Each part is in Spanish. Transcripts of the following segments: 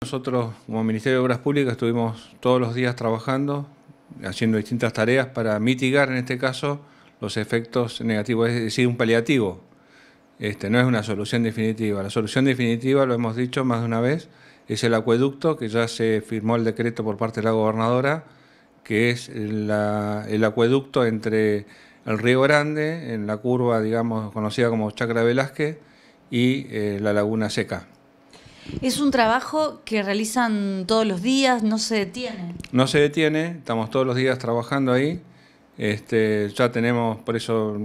Nosotros como Ministerio de Obras Públicas estuvimos todos los días trabajando, haciendo distintas tareas para mitigar en este caso los efectos negativos, es decir, un paliativo. Este, no es una solución definitiva. La solución definitiva, lo hemos dicho más de una vez, es el acueducto, que ya se firmó el decreto por parte de la gobernadora, que es el acueducto entre el Río Grande, en la curva, digamos, conocida como Chacra Velázquez, y eh, la Laguna Seca. Es un trabajo que realizan todos los días, no se detiene. No se detiene, estamos todos los días trabajando ahí. Este, ya tenemos, por eso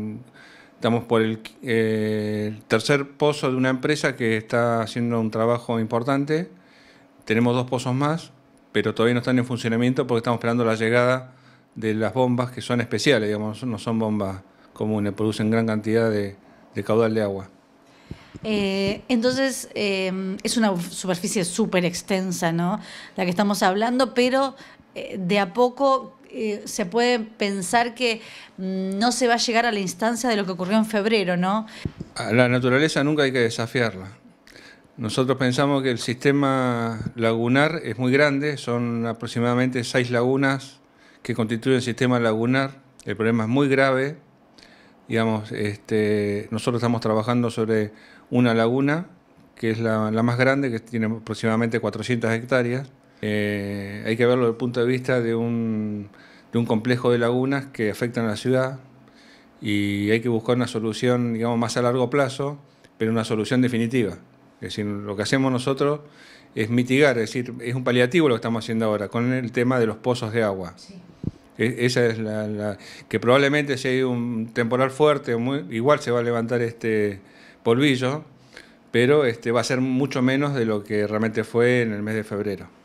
estamos por eh, el, tercer pozo de una empresa que está haciendo un trabajo importante. Tenemos dos pozos más, pero todavía no están en funcionamiento porque estamos esperando la llegada de las bombas que son especiales, digamos, no son bombas comunes, producen gran cantidad de caudal de agua. Eh, entonces, em, es una superficie súper extensa, ¿no? La que estamos hablando, pero eh, de a poco eh, se puede pensar que mm, no se va a llegar a la instancia de lo que ocurrió en febrero, ¿no? A la naturaleza nunca hay que desafiarla. Nosotros pensamos que el sistema lagunar es muy grande, son aproximadamente seis lagunas que constituyen el sistema lagunar. El problema es muy grave, Digamos, este, nosotros estamos trabajando sobre una laguna, que es la, la más grande, que tiene aproximadamente 400 hectáreas. Eh, hay que verlo desde el punto de vista de un, de un complejo de lagunas que afectan a la ciudad y hay que buscar una solución, digamos, más a largo plazo, pero una solución definitiva. Es decir, lo que hacemos nosotros es mitigar, es decir, es un paliativo lo que estamos haciendo ahora con el tema de los pozos de agua. E, esa es la, que probablemente si hay un temporal fuerte, igual se va a levantar este polvillo, pero este va a ser mucho menos de lo que realmente fue en el mes de febrero.